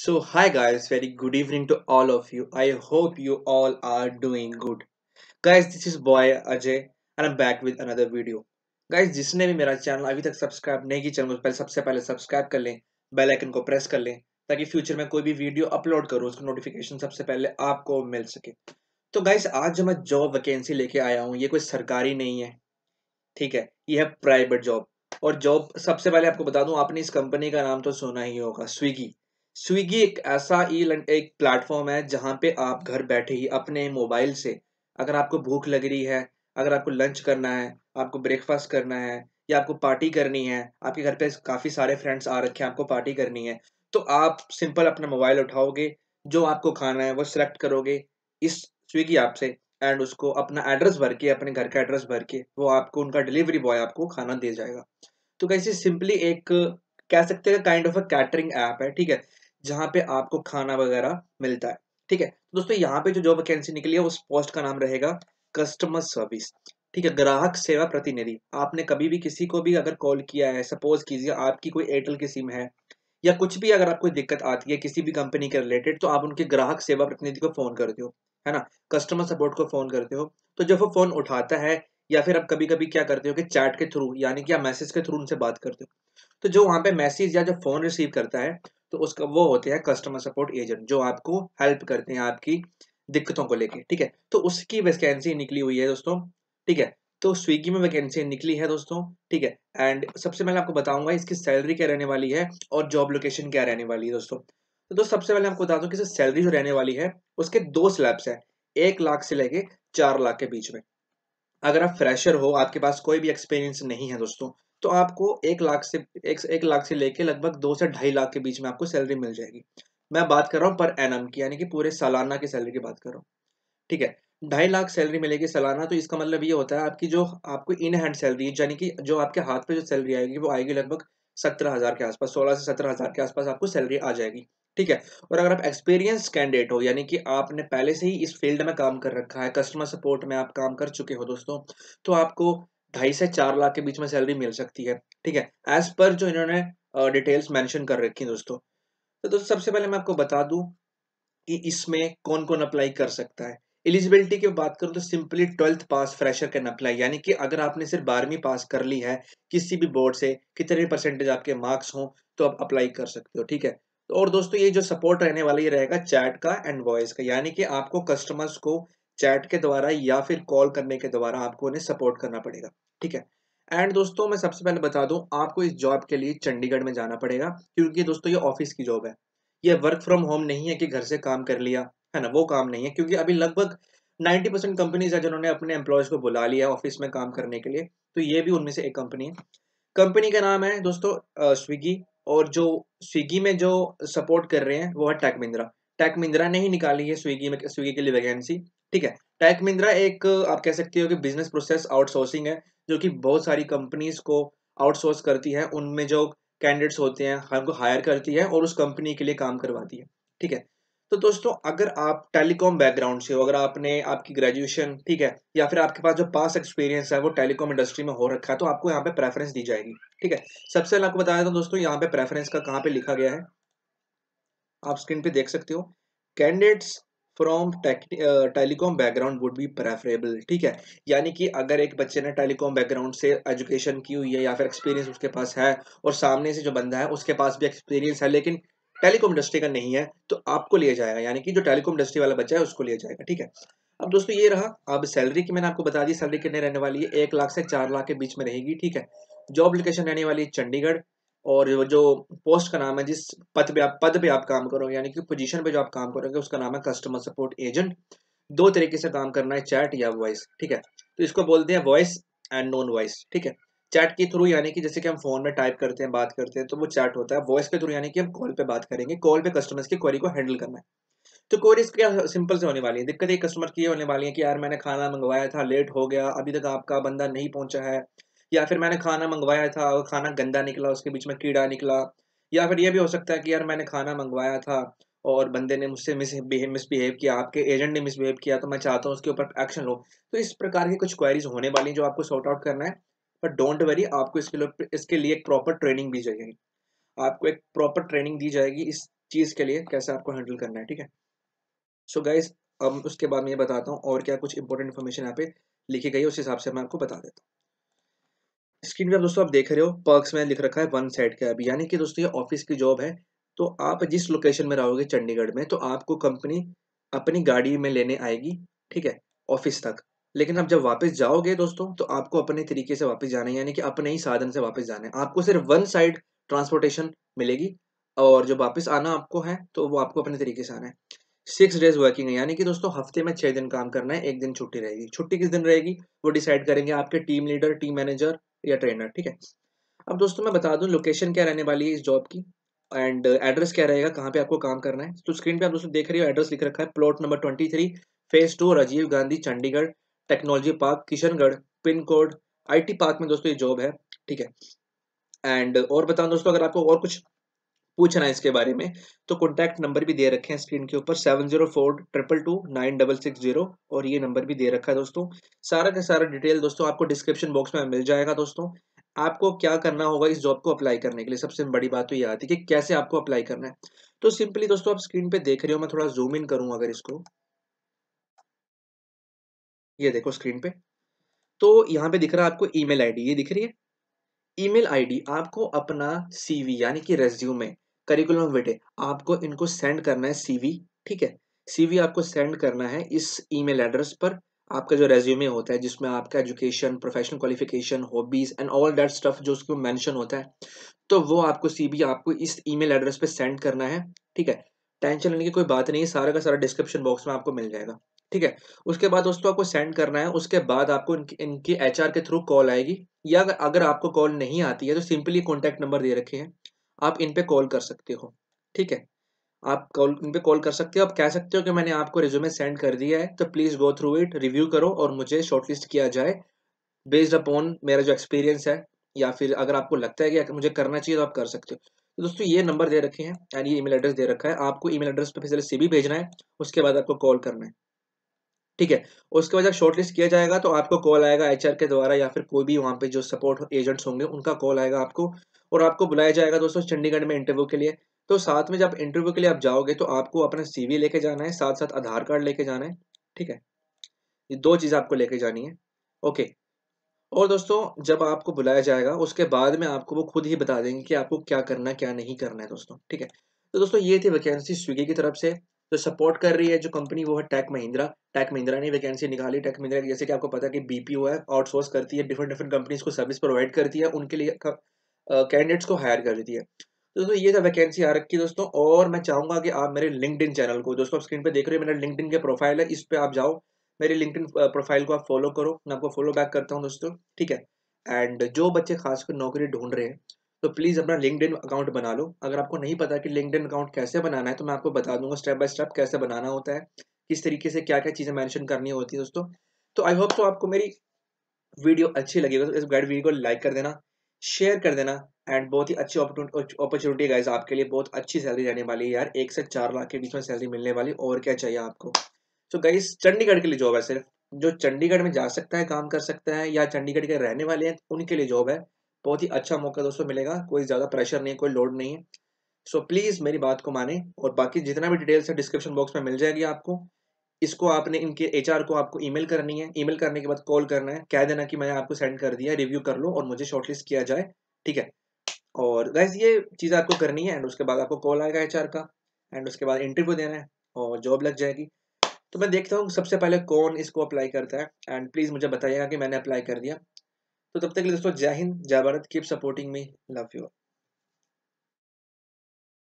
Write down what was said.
So hi guys, very good evening to all of you. I hope you all are doing good. Guys, this is boy Ajay and I'm back with another video. Guys, जिसने भी मेरा channel अभी तक subscribe नहीं की channel को पहले सबसे पहले सब्सक्राइब कर लें बेल आइकन को प्रेस कर लें ताकि फ्यूचर में कोई भी वीडियो अपलोड करूँ उसका नोटिफिकेशन सबसे पहले आपको मिल सके तो गाइज आज जो मैं जॉब वैकेंसी लेके आया हूँ ये कोई सरकारी नहीं है ठीक है ये है प्राइवेट जॉब और जॉब सबसे पहले आपको बता दूं आपने इस कंपनी का नाम तो सुना ही होगा स्विगी स्विगी एक ऐसा ई एक प्लेटफॉर्म है जहाँ पे आप घर बैठे ही अपने मोबाइल से अगर आपको भूख लग रही है अगर आपको लंच करना है आपको ब्रेकफास्ट करना है या आपको पार्टी करनी है आपके घर पे काफ़ी सारे फ्रेंड्स आ रखे हैं आपको पार्टी करनी है तो आप सिंपल अपना मोबाइल उठाओगे जो आपको खाना है वो सिलेक्ट करोगे इस स्विगी ऐप से एंड उसको अपना एड्रेस भर के अपने घर का एड्रेस भर के वो आपको उनका डिलीवरी बॉय आपको खाना दे जाएगा तो कैसे सिंपली एक कह सकते हैं kind of a catering app है ठीक है जहाँ पे आपको खाना वगैरह मिलता है ठीक है तो दोस्तों यहाँ पे जो जॉब वैकेंसी निकली है उस पोस्ट का नाम रहेगा कस्टमर सर्विस ठीक है ग्राहक सेवा प्रतिनिधि आपने कभी भी किसी को भी अगर कॉल किया है सपोज कीजिए आपकी कोई एयरटेल की सिम है या कुछ भी अगर आपको दिक्कत आती है किसी भी कंपनी के रिलेटेड तो आप उनके ग्राहक सेवा प्रतिनिधि को फोन करते हो है ना कस्टमर सपोर्ट को फोन करते हो तो जब वो फोन उठाता है या फिर आप कभी कभी क्या करते हो कि चैट के थ्रू यानी कि आप मैसेज के थ्रू उनसे बात करते हो तो जो वहाँ पे मैसेज या जो फोन रिसीव करता है तो उसका वो होते हैं कस्टमर सपोर्ट एजेंट जो आपको हेल्प करते हैं आपकी दिक्कतों को लेके ठीक है तो उसकी वैकेंसी निकली हुई है दोस्तों ठीक है तो स्विगी में वैकेंसी निकली है दोस्तों ठीक है एंड सबसे पहले आपको बताऊंगा इसकी सैलरी क्या रहने वाली है और जॉब लोकेशन क्या रहने वाली है दोस्तों तो दोस्तों सबसे पहले आपको बता दूं कि सैलरी जो रहने वाली है उसके दो स्लैब्स हैं एक लाख से लेके चार लाख के बीच में अगर आप फ्रेशर हो आपके पास कोई भी एक्सपीरियंस नहीं है दोस्तों तो आपको एक लाख से एक, एक लाख से लेके लगभग दो से ढाई लाख के बीच में आपको सैलरी मिल जाएगी मैं बात कर रहा हूँ पर एन की यानी कि पूरे सालाना की सैलरी की बात कर रहा हूँ ठीक है ढाई लाख सैलरी मिलेगी सालाना तो इसका मतलब ये होता है आपकी जो आपको इन हैंड सैलरी यानी कि जो आपके हाथ पे जो सैलरी आएगी वो आएगी लगभग सत्रह हज़ार के आसपास सोलह से सत्रह हज़ार के आसपास आपको सैलरी आ जाएगी ठीक है और अगर आप एक्सपीरियंस कैंडिडेट हो यानी कि आपने पहले से ही इस फील्ड में काम कर रखा है कस्टमर सपोर्ट में आप काम कर चुके हो दोस्तों तो आपको ढाई से चार लाख के बीच में सैलरी मिल सकती है ठीक है एज पर जो इन्होंने डिटेल्स मैंशन कर रखी है दोस्तों तो दोस्तों सबसे पहले मैं आपको बता दू कि इसमें कौन कौन अप्लाई कर सकता है एलिजिबिलिटी की बात करूं तो simply twelfth pass fresher can apply यानी कि अगर आपने सिर्फ बारहवीं पास कर ली है किसी भी बोर्ड से कितने परसेंटेज आपके मार्क्स हो तो आप अप्लाई कर सकते हो ठीक है और दोस्तों ये जो सपोर्ट रहने वाला ये रहेगा चैट का एंड वॉइस का यानी कि आपको कस्टमर्स को चैट के द्वारा या फिर कॉल करने के द्वारा आपको उन्हें सपोर्ट करना पड़ेगा ठीक है एंड दोस्तों मैं सबसे पहले बता दूं आपको इस जॉब के लिए चंडीगढ़ में जाना पड़ेगा क्योंकि दोस्तों ये ऑफिस की जॉब है ये वर्क फ्रॉम होम नहीं है कि घर से काम कर लिया है ना वो काम नहीं है क्योंकि अभी लगभग 90 परसेंट कंपनीज है जिन्होंने अपने एम्प्लॉयज को बुला लिया ऑफिस में काम करने के लिए तो ये भी उनमें से एक कंपनी है कंपनी का नाम है दोस्तों स्विगी और जो स्विगी में जो सपोर्ट कर रहे हैं वो है टेक मिंद्रा टेक मिंद्रा ने ही निकाली है स्विगी में स्विगी के लिए वैकेंसी ठीक है टैक मिंद्रा एक आप कह सकते हो कि बिजनेस प्रोसेस आउटसोर्सिंग है जो कि बहुत सारी कंपनीज को आउटसोर्स करती है उनमें जो कैंडिडेट्स होते हैं हमको हायर करती है और उस कंपनी के लिए काम करवाती है ठीक है तो दोस्तों अगर आप टेलीकॉम बैकग्राउंड से हो अगर आपने आपकी ग्रेजुएशन ठीक है या फिर आपके पास जो पास एक्सपीरियंस है वो टेलीकॉम इंडस्ट्री में हो रखा है तो आपको यहाँ पे प्रेफरेंस दी जाएगी ठीक है सबसे पहले आपको बता देता हूँ दोस्तों यहाँ पे प्रेफरेंस का कहाँ पे लिखा गया है आप स्क्रीन पे देख सकते हो candidates from telecom background would be preferable ठीक है यानी कि अगर एक बच्चे ने टेलीकॉम बैकग्राउंड से एजुकेशन की हुई है या फिर एक्सपीरियंस उसके पास है और सामने से जो बंदा है उसके पास भी एक्सपीरियंस है लेकिन टेलीकॉम इंडस्ट्री का नहीं है तो आपको लिया जाएगा यानी कि जो टेलीकॉम इंडस्ट्री वाला बच्चा है उसको लिया जाएगा ठीक है अब दोस्तों ये रहा अब सैलरी की मैंने आपको बता दी सैलरी कितने रहने वाली है एक लाख से चार लाख के बीच में रहेगी ठीक है जॉब लोकेशन रहने वाली है चंडीगढ़ और जो पोस्ट का नाम है जिस पद पे आप पद पे आप काम करोगे यानी कि पोजीशन पे जो आप काम करोगे उसका नाम है कस्टमर सपोर्ट एजेंट दो तरीके से काम करना है चैट या वॉइस ठीक है तो इसको बोलते हैं वॉइस एंड नॉन वॉइस ठीक है चैट के थ्रू यानी कि जैसे कि हम फोन में टाइप करते हैं बात करते हैं तो वो चैट होता है वॉइस के थ्रू यानी कि हम कॉल पे बात करेंगे कॉल पे कस्टमर्स की क्वेरी को हैंडल करना है तो क्वेरीज क्या सिंपल से होने वाली है दिक्कत एक कस्टमर की होने वाली है कि यार मैंने खाना मंगवाया था लेट हो गया अभी तक आपका बंदा नहीं पहुंचा है या फिर मैंने खाना मंगवाया था और खाना गंदा निकला उसके बीच में कीड़ा निकला या फिर यह भी हो सकता है कि यार मैंने खाना मंगवाया था और बंदे ने मुझसे मिसबिहेव किया आपके एजेंट ने मिसबिहेव किया तो मैं चाहता हूँ उसके ऊपर एक्शन लो तो इस प्रकार की कुछ क्वेरीज होने वाली हैं जो आपको सॉर्ट आउट करना है बट डोंट वरी आपको इसके लिए इसके लिए एक प्रॉपर ट्रेनिंग दी जाएगी आपको एक प्रॉपर ट्रेनिंग दी जाएगी इस चीज़ के लिए कैसे आपको हैंडल करना है ठीक है सो गाइज अब उसके बाद मैं ये बताता हूँ और क्या कुछ इंपॉर्टेंट इन्फॉर्मेशन यहाँ पे लिखी गई है उस हिसाब से मैं आपको बता देता हूँ स्क्रीन पे आप दोस्तों आप देख रहे हो पर्क्स में लिख रखा है वन साइड का अभी यानी कि दोस्तों ये ऑफिस की जॉब है तो आप जिस लोकेशन में रहोगे चंडीगढ़ में तो आपको कंपनी अपनी गाड़ी में लेने आएगी ठीक है ऑफिस तक लेकिन आप जब वापस जाओगे दोस्तों तो आपको अपने तरीके से वापस जाना है यानी कि अपने ही साधन से वापस जाना है आपको सिर्फ वन साइड ट्रांसपोर्टेशन मिलेगी और जो वापस आना आपको है तो वो आपको अपने तरीके से आना है सिक्स डेज वर्किंग है यानी कि दोस्तों हफ्ते में छः दिन काम करना है एक दिन छुट्टी रहेगी छुट्टी किस दिन रहेगी वो डिसाइड करेंगे आपके टीम लीडर टीम मैनेजर या ट्रेनर ठीक है अब दोस्तों मैं बता दूं लोकेशन क्या रहने वाली है इस जॉब की एंड एड्रेस क्या रहेगा कहाँ पे आपको काम करना है तो स्क्रीन पे आप दोस्तों देख रहे हो एड्रेस लिख रखा है plot number twenty three phase two Rajiv Gandhi Chandigarh technology park Kishangarh pin code I park में दोस्तों ये जॉब है ठीक है एंड और बताऊँ दोस्तों अगर आपको और कुछ पूछना है इसके बारे में तो कॉन्टैक्ट नंबर भी दे रखे हैं स्क्रीन के ऊपर seven zero four triple two nine double six zero और ये नंबर भी दे रखा है दोस्तों सारा का सारा डिटेल दोस्तों आपको डिस्क्रिप्शन बॉक्स में मिल जाएगा दोस्तों आपको क्या करना होगा इस जॉब को अप्लाई करने के लिए सबसे बड़ी बात तो ये आती है कि कैसे आपको अप्लाई करना है तो सिंपली दोस्तों आप स्क्रीन पे देख रहे हो मैं थोड़ा जूम इन करूँ अगर इसको ये देखो स्क्रीन पे तो यहाँ पे दिख रहा है आपको ईमेल आईडी ये दिख रही है ईमेल आईडी आपको अपना सीवी यानी कि रेज्यूमे करिकुलम बेटे आपको इनको सेंड करना है सीवी ठीक है सीवी आपको सेंड करना है इस ईमेल एड्रेस पर आपका जो रेज्यूमे होता है जिसमें आपका education professional qualification hobbies and all that stuff जो उसको मेंशन होता है तो वो आपको सीवी आपको इस ईमेल एड्रेस पे सेंड करना है ठीक है टेंशन लेने की कोई बात नहीं है सारा का सारा डिस्क्रिप्शन बॉक्स में आपको मिल जाएगा ठीक है उसके बाद दोस्तों आपको सेंड करना है उसके बाद आपको इनकी इनकी एच के थ्रू कॉल आएगी या अगर आपको कॉल नहीं आती है तो सिंपली कॉन्टैक्ट नंबर दे रखे हैं आप इन पे कॉल कर सकते हो ठीक है आप कॉल इन पे कॉल कर सकते हो आप कह सकते हो कि मैंने आपको रिज्यूमे सेंड कर दिया है तो please go through it review करो और मुझे शॉर्टलिस्ट किया जाए बेस्ड अपॉन मेरा जो एक्सपीरियंस है या फिर अगर आपको लगता है कि मुझे करना चाहिए तो आप कर सकते हो तो दोस्तों ये नंबर दे रखे हैं एंड ये ईमेल एड्रेस दे रखा है आपको ईमेल एड्रेस पर फिर भी भेजना है उसके बाद आपको कॉल करना है ठीक है उसके बाद जब शॉर्टलिस्ट किया जाएगा तो आपको कॉल आएगा एचआर के द्वारा या फिर कोई भी वहाँ पे जो सपोर्ट एजेंट्स होंगे उनका कॉल आएगा आपको और आपको बुलाया जाएगा दोस्तों चंडीगढ़ में इंटरव्यू के लिए तो साथ में जब इंटरव्यू के लिए आप जाओगे तो आपको अपना सीवी लेके जाना है साथ साथ आधार कार्ड लेके जाना है ठीक है ये दो चीज़ आपको लेके जानी है ओके और दोस्तों जब आपको बुलाया जाएगा उसके बाद में आपको वो खुद ही बता देंगे कि आपको क्या करना क्या नहीं करना है दोस्तों ठीक है तो दोस्तों ये थी वैकेंसी स्विगी की तरफ से जो सपोर्ट कर रही है जो कंपनी वो है टेक महिंद्रा टेक महिंद्रा ने वैकेंसी निकाली टेक महिंद्रा जैसे कि आपको पता है कि बीपीओ है आउटसोर्स करती है डिफरेंट डिफरेंट कंपनीज को सर्विस प्रोवाइड करती है उनके लिए कैंडिडेट्स को हायर कर देती है तो दोस्तों ये था वैकेंसी आ रखी है दोस्तों और मैं चाहूँगा कि आप मेरे लिंकड चैनल को दोस्तों आप स्क्रीन पर देख रहे हो मेरा लिंकड के प्रोफाइल है इस पर आप जाओ मेरी लिंकड प्रोफाइल को आप फॉलो करो मैं आपको फॉलो बैक करता हूँ दोस्तों ठीक है एंड जो बच्चे खासकर नौकरी ढूंढ रहे हैं तो प्लीज़ अपना लिंकड अकाउंट बना लो अगर आपको नहीं पता कि लिंकड अकाउंट कैसे बनाना है तो मैं आपको बता दूंगा स्टेप बाय स्टेप कैसे बनाना होता है किस तरीके से क्या क्या चीज़ें मैंशन करनी होती है दोस्तों तो आई होप तो आपको मेरी वीडियो अच्छी लगी तो इस गाइड वीडियो को लाइक कर देना शेयर कर देना एंड बहुत ही अच्छी अपॉर्चुनिटी है गाइज आपके लिए बहुत अच्छी सैलरी रहने वाली है यार एक से चार लाख के बीच में सैलरी मिलने वाली और क्या चाहिए आपको तो गाइज चंडीगढ़ के लिए जॉब है सिर्फ जो चंडीगढ़ में जा सकता है काम कर सकता है या चंडीगढ़ के रहने वाले हैं उनके लिए जॉब है बहुत ही अच्छा मौका दोस्तों मिलेगा कोई ज़्यादा प्रेशर नहीं है कोई लोड नहीं है सो so, प्लीज़ मेरी बात को माने और बाकी जितना भी डिटेल्स है डिस्क्रिप्शन बॉक्स में मिल जाएगी आपको इसको आपने इनके एच को आपको ईमेल करनी है ईमेल करने के बाद कॉल करना है कह देना कि मैंने आपको सेंड कर दिया रिव्यू कर लो और मुझे शॉर्टलिस्ट किया जाए ठीक है और गैस ये चीज़ आपको करनी है एंड उसके बाद आपको कॉल आएगा एच का एंड उसके बाद इंटरव्यू देना है और जॉब लग जाएगी तो मैं देखता हूँ सबसे पहले कौन इसको अप्लाई करता है एंड प्लीज़ मुझे बताइएगा कि मैंने अप्लाई कर दिया तो तब तक दोस्तों जय हिंद जय Bharat keep supporting me love you